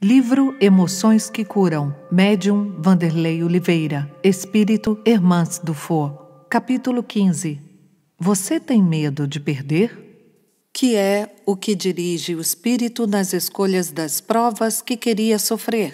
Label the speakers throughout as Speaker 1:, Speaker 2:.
Speaker 1: Livro Emoções que Curam, Médium Vanderlei Oliveira, Espírito Irmãs do For, capítulo 15. Você tem medo de perder? Que é o que dirige o espírito nas escolhas das provas que queria sofrer.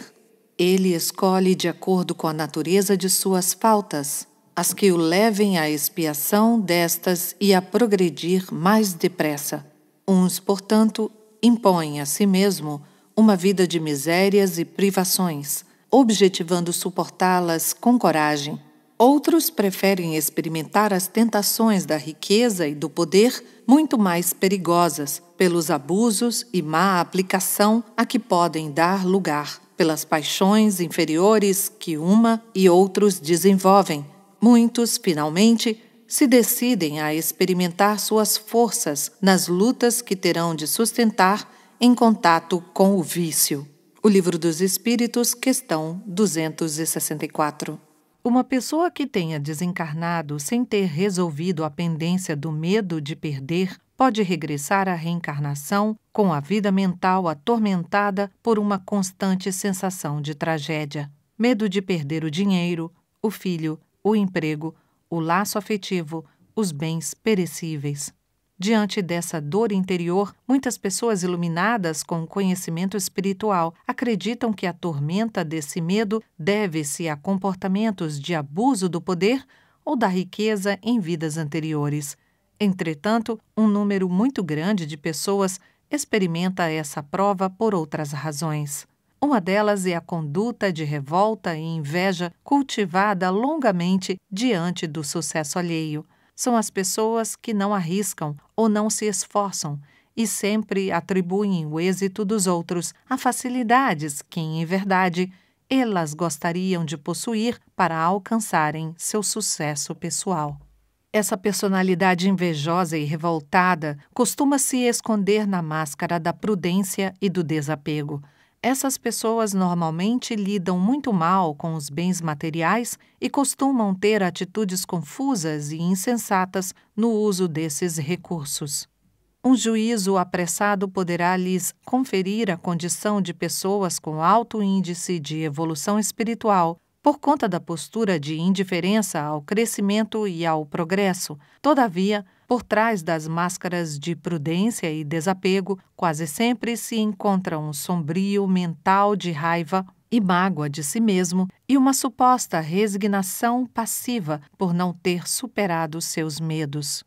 Speaker 1: Ele escolhe de acordo com a natureza de suas faltas, as que o levem à expiação destas e a progredir mais depressa. Uns, portanto, impõem a si mesmo uma vida de misérias e privações, objetivando suportá-las com coragem. Outros preferem experimentar as tentações da riqueza e do poder, muito mais perigosas, pelos abusos e má aplicação a que podem dar lugar, pelas paixões inferiores que uma e outros desenvolvem. Muitos, finalmente, se decidem a experimentar suas forças nas lutas que terão de sustentar em contato com o vício. O Livro dos Espíritos, questão 264. Uma pessoa que tenha desencarnado sem ter resolvido a pendência do medo de perder pode regressar à reencarnação com a vida mental atormentada por uma constante sensação de tragédia. Medo de perder o dinheiro, o filho, o emprego, o laço afetivo, os bens perecíveis. Diante dessa dor interior, muitas pessoas iluminadas com conhecimento espiritual acreditam que a tormenta desse medo deve-se a comportamentos de abuso do poder ou da riqueza em vidas anteriores. Entretanto, um número muito grande de pessoas experimenta essa prova por outras razões. Uma delas é a conduta de revolta e inveja cultivada longamente diante do sucesso alheio são as pessoas que não arriscam ou não se esforçam e sempre atribuem o êxito dos outros a facilidades que, em verdade, elas gostariam de possuir para alcançarem seu sucesso pessoal. Essa personalidade invejosa e revoltada costuma se esconder na máscara da prudência e do desapego essas pessoas normalmente lidam muito mal com os bens materiais e costumam ter atitudes confusas e insensatas no uso desses recursos. Um juízo apressado poderá lhes conferir a condição de pessoas com alto índice de evolução espiritual, por conta da postura de indiferença ao crescimento e ao progresso. Todavia, por trás das máscaras de prudência e desapego, quase sempre se encontra um sombrio mental de raiva e mágoa de si mesmo e uma suposta resignação passiva por não ter superado seus medos.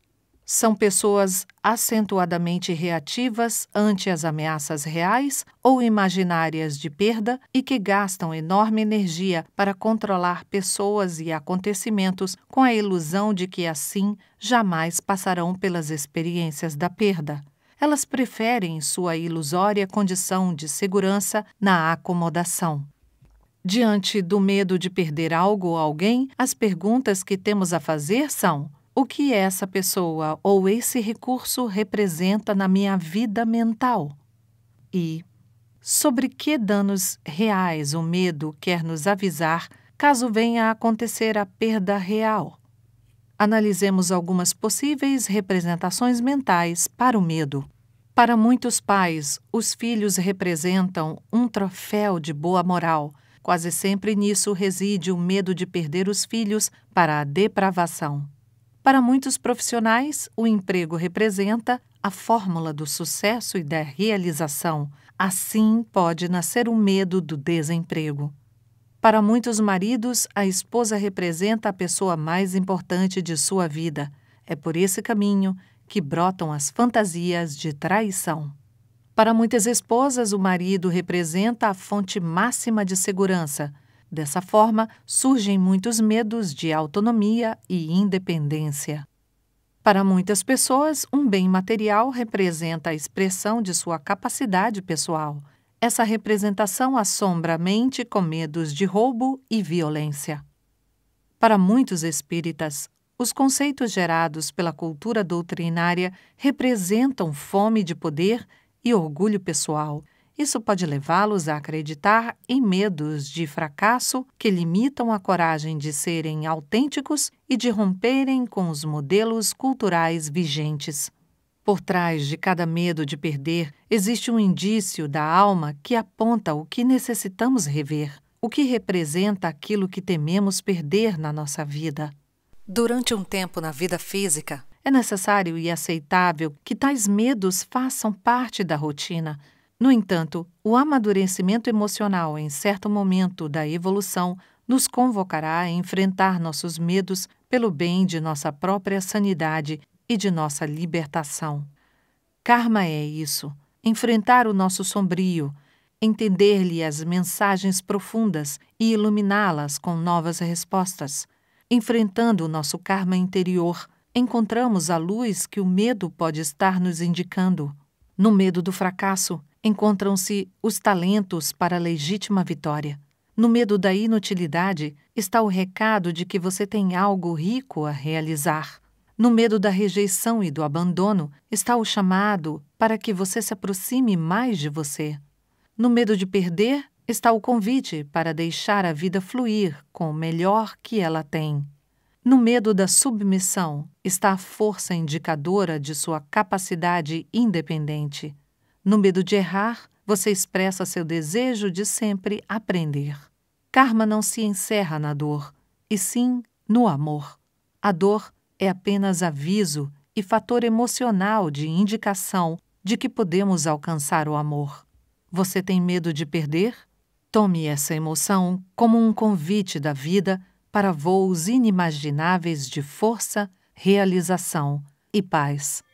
Speaker 1: São pessoas acentuadamente reativas ante as ameaças reais ou imaginárias de perda e que gastam enorme energia para controlar pessoas e acontecimentos com a ilusão de que assim jamais passarão pelas experiências da perda. Elas preferem sua ilusória condição de segurança na acomodação. Diante do medo de perder algo ou alguém, as perguntas que temos a fazer são: o que essa pessoa ou esse recurso representa na minha vida mental e sobre que danos reais o medo quer nos avisar caso venha a acontecer a perda real. Analisemos algumas possíveis representações mentais para o medo. Para muitos pais, os filhos representam um troféu de boa moral. Quase sempre nisso reside o medo de perder os filhos para a depravação. Para muitos profissionais, o emprego representa a fórmula do sucesso e da realização. Assim pode nascer o medo do desemprego. Para muitos maridos, a esposa representa a pessoa mais importante de sua vida. É por esse caminho que brotam as fantasias de traição. Para muitas esposas, o marido representa a fonte máxima de segurança. Dessa forma, surgem muitos medos de autonomia e independência. Para muitas pessoas, um bem material representa a expressão de sua capacidade pessoal. Essa representação assombra a mente com medos de roubo e violência. Para muitos espíritas, os conceitos gerados pela cultura doutrinária representam fome de poder e orgulho pessoal. Isso pode levá-los a acreditar em medos de fracasso que limitam a coragem de serem autênticos e de romperem com os modelos culturais vigentes. Por trás de cada medo de perder existe um indício da alma que aponta o que necessitamos rever, o que representa aquilo que tememos perder na nossa vida. Durante um tempo na vida física, é necessário e aceitável que tais medos façam parte da rotina, no entanto, o amadurecimento emocional em certo momento da evolução nos convocará a enfrentar nossos medos pelo bem de nossa própria sanidade e de nossa libertação. Karma é isso: enfrentar o nosso sombrio, entender-lhe as mensagens profundas e iluminá-las com novas respostas. Enfrentando o nosso karma interior, encontramos a luz que o medo pode estar nos indicando. No medo do fracasso, encontram-se os talentos para a legítima vitória. No medo da inutilidade está o recado de que você tem algo rico a realizar. No medo da rejeição e do abandono está o chamado para que você se aproxime mais de você. No medo de perder está o convite para deixar a vida fluir com o melhor que ela tem. No medo da submissão está a força indicadora de sua capacidade independente. No medo de errar, você expressa seu desejo de sempre aprender. Karma não se encerra na dor, e sim no amor. A dor é apenas aviso e fator emocional de indicação de que podemos alcançar o amor. Você tem medo de perder? Tome essa emoção como um convite da vida para voos inimagináveis de força, realização e paz.